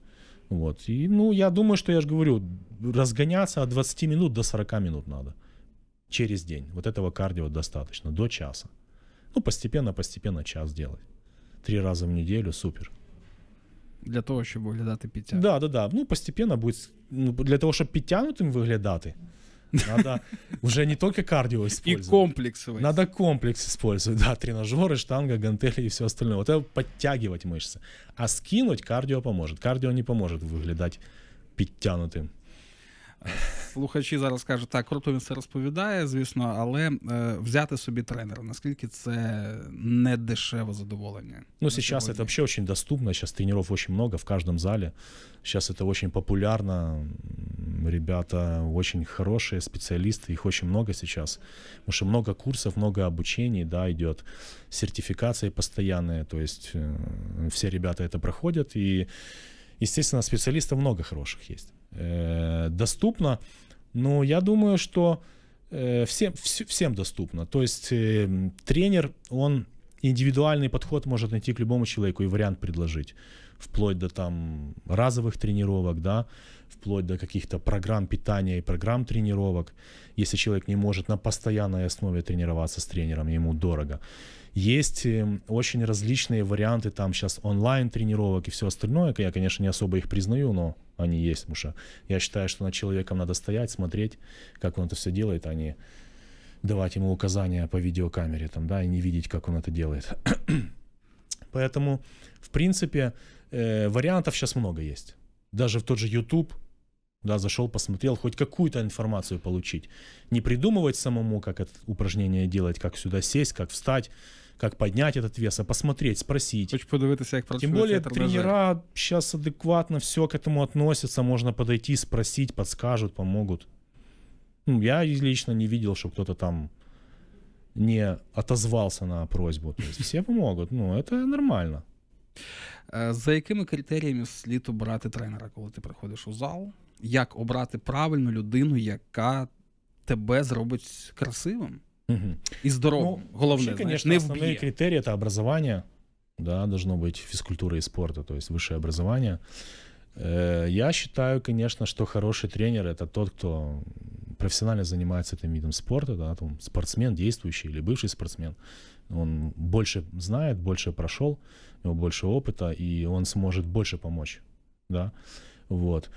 Вот. И, ну, я думаю, что я же говорю, разгоняться от 20 минут до 40 минут надо через день. Вот этого кардио достаточно, до часа. Ну, постепенно-постепенно час делать. Три раза в неделю, супер. Для того, щоб виглядати підтягнутим. А? Да, да, да. Ну, постепенно будет, ну, для того, чтобы підтягнутим выглядать надо уже не только кардио использовать. И комплексовать. Надо комплекс использовать, да, тренажеры, штанга, гантели и все остальное. Вот это подтягивать мышцы. А скинуть кардио поможет. Кардио не поможет выглядать подтянутым. Слухачі зараз кажуть, так, круто він це розповідає, звісно, але е, взяти собі тренера, наскільки це не дешеве задоволення. Ну, сейчас это вообще очень доступно, сейчас тренеров очень много в каждом зале. Сейчас это очень популярно. Ребята очень хорошие специалисты, их очень много сейчас. Потому что много курсов, много обучений, да, идет. Сертификации постоянные, то есть э, все ребята это проходят. И, естественно, специалистов много хороших есть. Э, доступно. Но я думаю, что э, всем, всем доступно. То есть э, тренер, он индивидуальный подход может найти к любому человеку и вариант предложить. Вплоть до там разовых тренировок, да, вплоть до каких-то программ питания и программ тренировок. Если человек не может на постоянной основе тренироваться с тренером, ему дорого. Есть эм, очень различные варианты там сейчас онлайн-тренировок и все остальное. Я, конечно, не особо их признаю, но они есть, потому что я считаю, что над человеком надо стоять, смотреть, как он это все делает, а не давать ему указания по видеокамере, там, да, и не видеть, как он это делает. *clears throat* Поэтому, в принципе, э, вариантов сейчас много есть. Даже в тот же YouTube, да, зашел, посмотрел, хоть какую-то информацию получить. Не придумывать самому, как это упражнение делать, как сюда сесть, как встать, как поднять этот вес, а посмотреть, спросить. Хочу подивитися, як Тем более тренера сейчас адекватно все к этому относятся, можно подойти, спросить, подскажут, помогут. Ну, я лично не видел, чтобы кто-то там не отозвался на просьбу. То есть все помогут. Ну, это нормально. Э, за якими критеріями слід обирати тренера, коли ти приходиш у зал? Як обрати правильну людину, яка тебе зробить красивим? И здоровым, ну, головне, вообще, конечно, не основные вбье. критерии — это образование, да, должно быть физкультура и спорта, то есть высшее образование. Э, я считаю, конечно, что хороший тренер это тот, кто профессионально занимается этим видом спорта, да, там спортсмен действующий или бывший спортсмен. Он больше знает, больше прошел, у него больше опыта, и он сможет больше помочь, да, вот.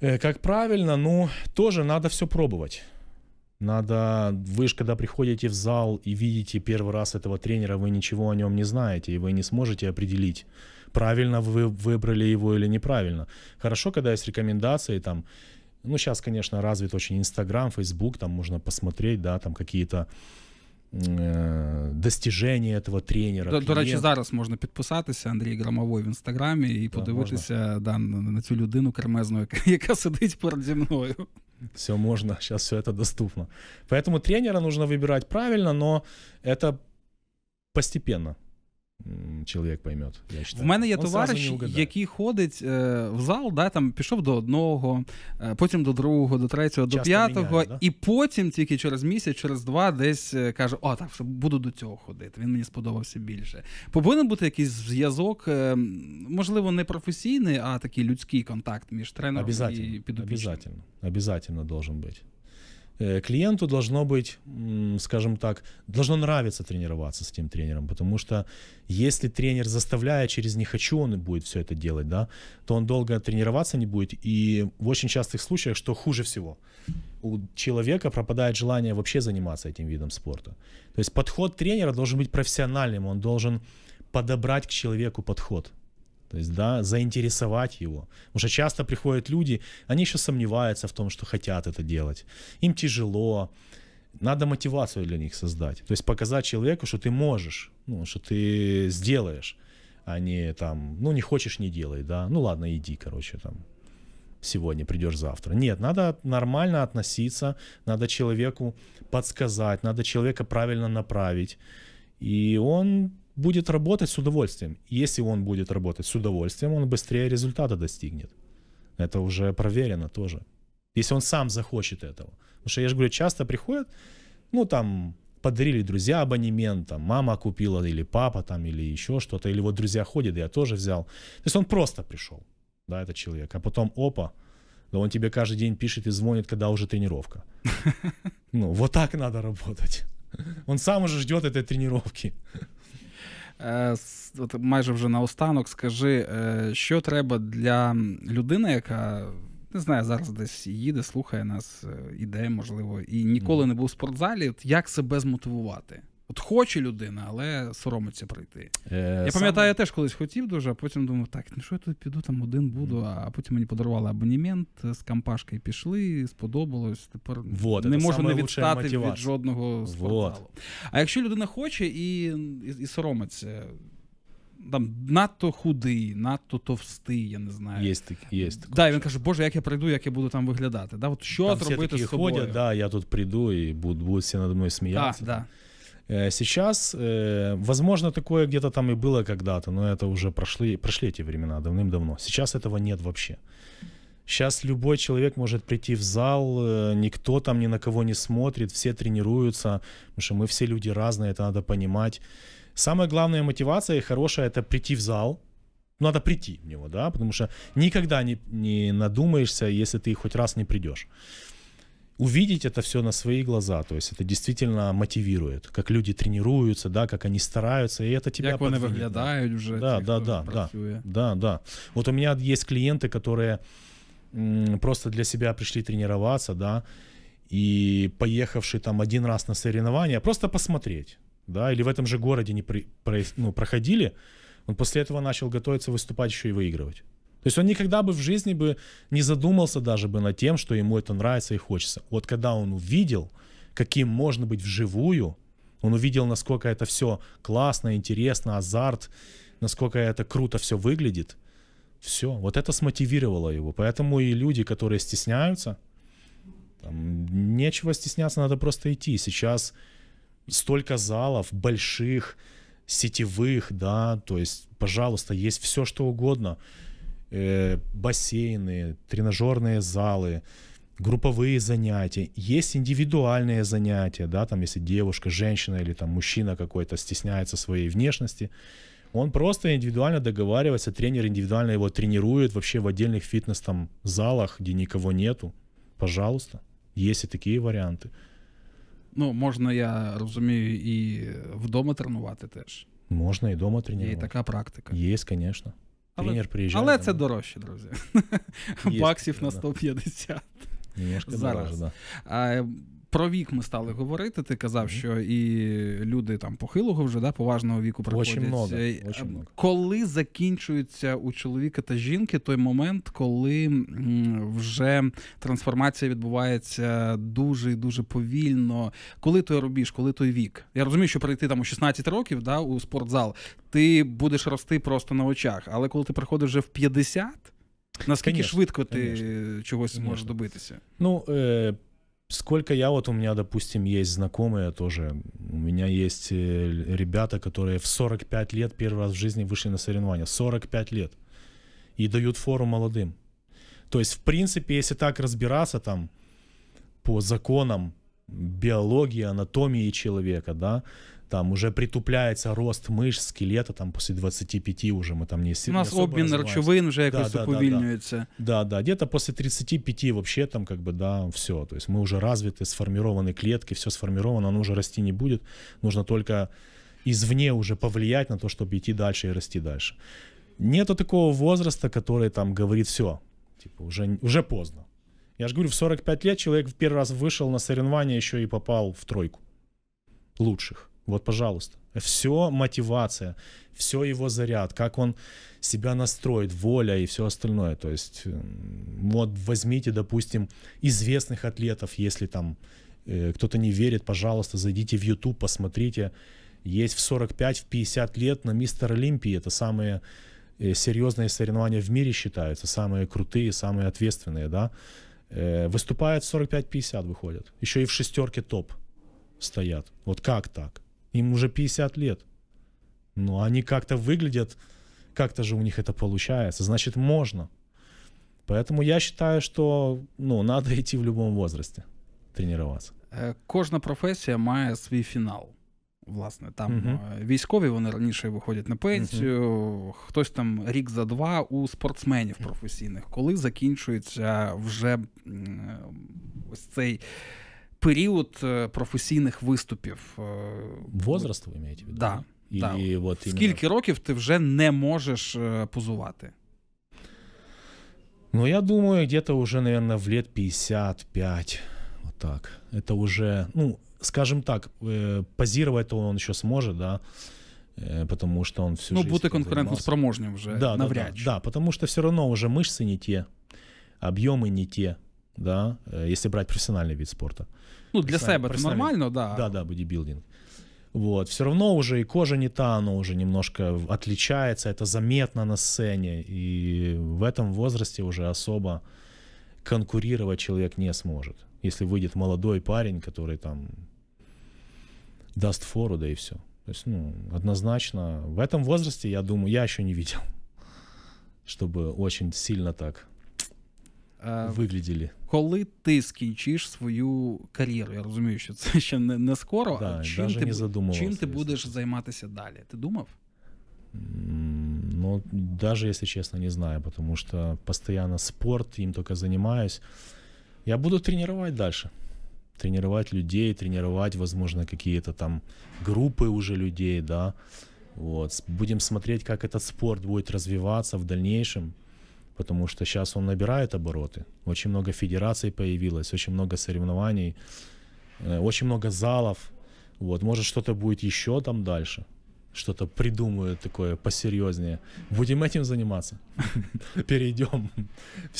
Э, как правильно, ну, тоже надо все пробовать. Надо, вы же когда приходите в зал и видите первый раз этого тренера, вы ничего о нем не знаете, и вы не сможете определить, правильно вы выбрали его или неправильно. Хорошо, когда есть рекомендации, там, ну, сейчас, конечно, развит очень Инстаграм, Фейсбук, там можно посмотреть, да, там какие-то Э, достиження этого тренера. До, до речі, зараз можна підписатися Андрій Громовой в інстаграмі і да, подивитися да, на цю людину кремезну, *laughs* яка сидить переді мною. Все можно, сейчас все это доступно. Поэтому тренера нужно выбирать правильно, но это постепенно. чоловік поймет. Я В мене є Он товариш, який ходить е, в зал, да, там пішов до одного, е, потім до другого, до третього, Часто до п'ятого, міняє, да? і потім тільки через місяць, через два, десь е, каже: О, так, що буду до цього ходити. Він мені сподобався більше. Повинен бути якийсь зв'язок, е, можливо, не професійний, а такий людський контакт між тренером і підопічним. Обязательно. Обязательно должен бути. Э, клиенту должно быть, скажем так, должно нравиться тренироваться с тем тренером, потому что если тренер заставляет через «не хочу», он будет все это делать, да, то он долго тренироваться не будет, и в очень частых случаях, что хуже всего, у человека пропадает желание вообще заниматься этим видом спорта. То есть подход тренера должен быть профессиональным, он должен подобрать к человеку подход – то есть, да, заинтересовать его. Потому что часто приходят люди, они еще сомневаются в том, что хотят это делать. Им тяжело. Надо мотивацию для них создать. То есть показать человеку, что ты можешь, ну, что ты сделаешь, а не там, ну, не хочешь, не делай, да. Ну, ладно, иди, короче, там, сегодня, придешь завтра. Нет, надо нормально относиться, надо человеку подсказать, надо человека правильно направить. И он будет работать с удовольствием. Если он будет работать с удовольствием, он быстрее результата достигнет. Это уже проверено тоже. Если он сам захочет этого. Потому что я же говорю, часто приходят, ну там подарили друзья абонемент, там мама купила или папа там или еще что-то, или вот друзья ходят, я тоже взял. То есть он просто пришел, да, этот человек. А потом опа, да он тебе каждый день пишет и звонит, когда уже тренировка. *laughs* Ну, вот так надо работать. Он сам уже ждет этой тренировки. Е, от майже вже наостанок, скажи, е, що треба для людини, яка. Не знаю, зараз десь їде, слухає нас, е, іде, можливо, і ніколи не був в спортзалі. От Як себе змотивувати? От хоче людина, але соромиться прийти. Е, Я пам'ятаю, я теж колись хотів дуже, а потім думав, так, ну що я тут піду, там один буду, а потім мені подарували абонімент, е, з компашкою пішли, сподобалось. Тепер вот, не можу не відстати мотивація. від жодного спортзалу. Вот. А якщо людина хоче і, і, і соромиться. Там надто худий, надто товстий, я не знаю. Є так, є таке. Да, він каже, Боже, як я прийду, як я буду там виглядати. Да, от Що там зробити всі такі з собою? ходять, да, я тут прийду і буду, буду всі надо мною сміятися. Да, да. Э, сейчас, э, возможно, такое где-то там и было когда-то, но это уже прошли, прошли эти времена давным-давно. Сейчас этого нет вообще. Сейчас любой человек может прийти в зал, э, никто там ни на кого не смотрит, все тренируются, потому что мы все люди разные, это надо понимать. Самая главная мотивация хорошая – это прийти в зал, ну, надо прийти в него, да, потому что никогда не, не надумаешься, если ты хоть раз не придешь увидеть это все на свои глаза. То есть это действительно мотивирует, как люди тренируются, да, как они стараются, и это тебя Як подвинет, вони виглядають да. вже. Да, да, да, да, да, да. Вот у меня есть клиенты, которые просто для себя пришли тренироваться, да, и поехавший там один раз на соревнования, просто посмотреть, да, или в этом же городе не при, про, ну, проходили, он после этого начал готовиться выступать еще и выигрывать. То есть он никогда бы в жизни бы не задумался даже бы над тем, что ему это нравится и хочется. Вот когда он увидел, каким можно быть вживую, он увидел, насколько это все классно, интересно, азарт, насколько это круто все выглядит. Все, вот это смотивировало его. Поэтому и люди, которые стесняются, там, нечего стесняться, надо просто идти. Сейчас столько залов больших, сетевых, да, то есть, пожалуйста, есть все, что угодно. Э, бассейны, тренажерные залы, групповые занятия, есть индивидуальные занятия, да, там если девушка, женщина или там мужчина какой-то стесняется своей внешности, он просто индивидуально договаривается, тренер индивидуально его тренирует вообще в отдельных фитнес там залах, где никого нету. Пожалуйста, есть и такие варианты. Ну, можно, я разумею, и в дома тренувати теж. Можно и дома тренувати. Є такая практика. Есть, конечно. Тренер а приїжджає. Але це дорожче, друзі. Баксів на 150. Немножко Зараз. дороже, да. А, про вік ми стали говорити. Ти казав, що і люди там похилого вже да, поважного віку приходять. Очень много, е, е, очень много. Коли закінчується у чоловіка та жінки той момент, коли вже трансформація відбувається дуже і дуже повільно. Коли ти робіж, коли той вік? Я розумію, що прийти там у 16 років да, у спортзал, ти будеш рости просто на очах. Але коли ти приходиш вже в 50, наскільки конечно, швидко ти конечно, чогось конечно. можеш добитися? Ну, е- сколько я вот у меня, допустим, есть знакомые тоже. У меня есть э, ребята, которые в 45 лет первый раз в жизни вышли на соревнования. 45 лет. И дают фору молодым. То есть, в принципе, если так разбираться там по законам биологии, анатомии человека, да, там уже притупляется рост миш, скелета, там після 25 уже мы там не У нас обмен речовин уже якось да, уповільнюється. Да, да, да. где-то после 35 вообще там как бы да, все. То есть мы уже развиты, сформированы клетки, все сформировано, оно уже расти не будет. Нужно только извне уже повлиять на то, чтобы идти дальше и расти дальше. Нету такого возраста, который там говорит все, типа уже, уже поздно. Я же говорю, в 45 лет человек в первый раз вышел на соревнования еще и попал в тройку лучших. Вот, пожалуйста. Все мотивация, все его заряд, как он себя настроит, воля и все остальное. То есть, вот возьмите, допустим, известных атлетов, если там э, кто-то не верит, пожалуйста, зайдите в YouTube, посмотрите. Есть в 45, в 50 лет на Мистер Олимпии. Это самые э, серьезные соревнования в мире считаются, самые крутые, самые ответственные, да. Э, выступают 45-50, выходят. Еще и в шестерке топ стоят. Вот как так? Им уже 50 лет. Но ну, они как-то выглядят, как-то же у них это получается. Значит, можно. Поэтому я считаю, что ну, *laughs* надо идти в любом возрасте тренироваться. Э, кожна професія має свій фінал. Власне, там uh-huh. Э, військові вони раніше виходять на пенсію, uh-huh. хтось там рік за два у спортсменів професійних, коли закінчується вже ось цей период э, професійних виступів. Э, Возраст ви маєте в виду? Да, да. от Скільки іменно... років ти вже не можеш позувати? Ну, я думаю, где-то уже, наверное, в лет 55. Вот так. Это уже, ну, скажем так, э, позировать-то он еще сможет, да, потому что он всю ну, жизнь... Ну, будто конкурентно-спроможным уже, да, навряд да, да, да, потому что все равно уже мышцы не те, объемы не те да, э, если брать профессиональный вид спорта. Ну, для сайба это нормально, да. Да, да, бодибилдинг. Вот, все равно уже и кожа не та, она уже немножко отличается, это заметно на сцене, и в этом возрасте уже особо конкурировать человек не сможет. Если выйдет молодой парень, который там даст фору, да и все. То есть, ну, однозначно, в этом возрасте, я думаю, я еще не видел, *laughs* чтобы очень сильно так Э, Вигляділи. коли ти скінчиш свою кар'єру, я розумію, що це *laughs* ще не не скоро, а да, а чим ти чим ти будеш займатися далі? Ти думав? Ну, даже если честно, не знаю, потому что постоянно спорт, им только занимаюсь. Я буду тренировать дальше. Тренировать людей, тренировать, возможно, какие-то там группы уже людей, да. Вот. Будем смотреть, как этот спорт будет развиваться в дальнейшем потому что сейчас он набирает обороты. Очень много федераций появилось, очень много соревнований, э, очень много залов. Вот, может, что-то будет еще там дальше. Что-то придумают такое посерьезнее. Будем этим заниматься. *laughs* Перейдем.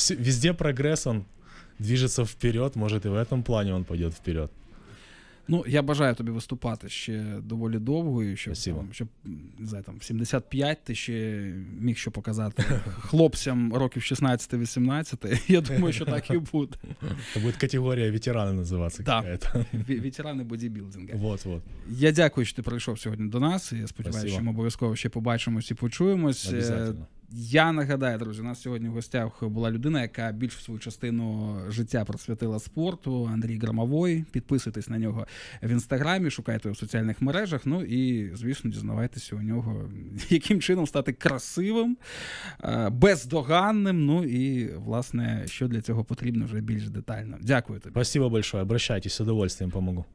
Везде прогресс, он движется вперед. Может, и в этом плане он пойдет вперед. Ну, я бажаю тобі виступати ще доволі довго, і щоб, там, щоб не знаю, там, в 75 ти ще міг що показати *laughs* хлопцям років 16-18. *laughs* Я думаю, що так і буде. Це буде категорія ветерани називатися. Да. Ветерани бодібілдинга. Вот, вот. Я дякую, що ти прийшов сьогодні до нас. Я сподіваюся, що ми обов'язково ще побачимось і почуємось. Е, я нагадаю, друзі, у нас сьогодні в гостях була людина, яка більш свою частину життя просвятила спорту. Андрій Громовой. Підписуйтесь на нього в інстаграмі, шукайте в соціальних мережах. Ну і, звісно, дізнавайтеся у нього, яким чином стати красивим, е, бездоганним. Ну і власне, що для цього потрібно вже більш детально. Дякую тобі. Спасибо большое. Обращайтесь, з удовольствием помогу.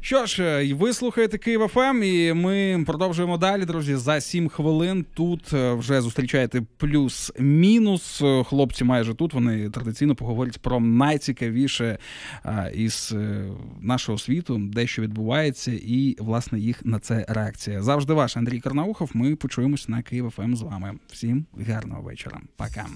Що ж, е, ви слухаєте Київ ФМ, ем, і ми продовжуємо далі, друзі. За сім хвилин тут е, вже зустрічаєте плюс-мінус. Хлопці майже тут вони традиційно поговорять про найцікавіше е, із нашого світу, де що відбувається, і власне їх на це реакція. Завжди ваш Андрій Карнаухов. Ми почуємось на Київ ФМ ем з вами. Всім гарного вечора. Пока.